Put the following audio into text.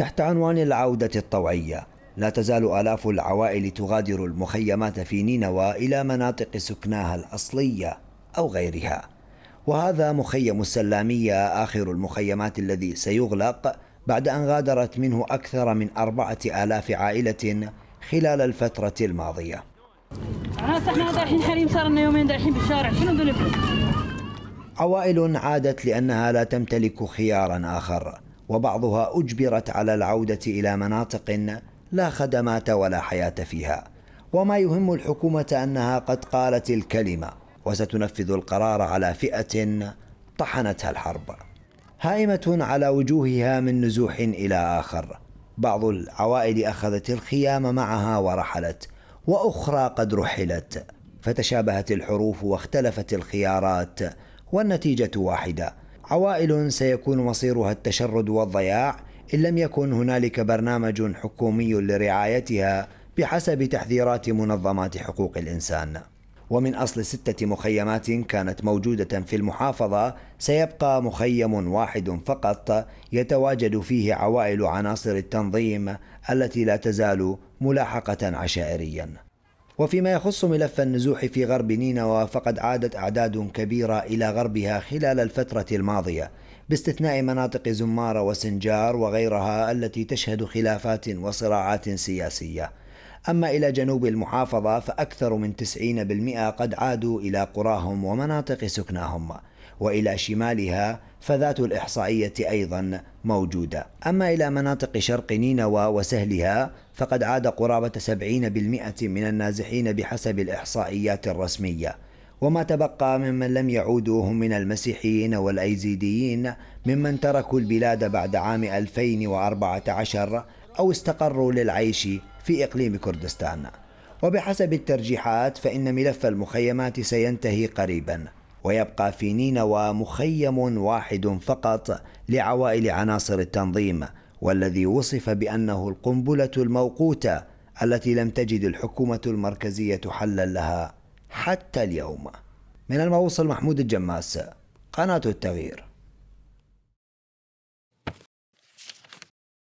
تحت عنوان العودة الطوعية لا تزال آلاف العوائل تغادر المخيمات في نينوى إلى مناطق سكناها الأصلية أو غيرها وهذا مخيم السلامية آخر المخيمات الذي سيغلق بعد أن غادرت منه أكثر من أربعة آلاف عائلة خلال الفترة الماضية احنا رايحين حريم يومين رايحين بالشارع شنو عوائل عادت لأنها لا تمتلك خيارا آخر وبعضها أجبرت على العودة إلى مناطق لا خدمات ولا حياة فيها وما يهم الحكومة أنها قد قالت الكلمة وستنفذ القرار على فئة طحنتها الحرب هائمة على وجوهها من نزوح إلى آخر بعض العوائل أخذت الخيام معها ورحلت وأخرى قد رحلت فتشابهت الحروف واختلفت الخيارات والنتيجة واحدة عوائل سيكون مصيرها التشرد والضياع إن لم يكن هنالك برنامج حكومي لرعايتها بحسب تحذيرات منظمات حقوق الإنسان ومن أصل ستة مخيمات كانت موجودة في المحافظة سيبقى مخيم واحد فقط يتواجد فيه عوائل عناصر التنظيم التي لا تزال ملاحقة عشائريا وفيما يخص ملف النزوح في غرب نينوى فقد عادت أعداد كبيرة إلى غربها خلال الفترة الماضية باستثناء مناطق زمارة وسنجار وغيرها التي تشهد خلافات وصراعات سياسية أما إلى جنوب المحافظة فأكثر من 90% قد عادوا إلى قراهم ومناطق سكناهم وإلى شمالها فذات الإحصائية أيضا موجودة أما إلى مناطق شرق نينوى وسهلها فقد عاد قرابة 70% من النازحين بحسب الإحصائيات الرسمية وما تبقى ممن لم يعودوا هم من المسيحيين والأيزيديين ممن تركوا البلاد بعد عام 2014 أو استقروا للعيش في إقليم كردستان وبحسب الترجيحات فإن ملف المخيمات سينتهي قريبا ويبقى في نينوى مخيم واحد فقط لعوائل عناصر التنظيم والذي وصف بأنه القنبلة الموقوتة التي لم تجد الحكومة المركزية حلا لها حتى اليوم من الموصل محمود الجماس قناة التغيير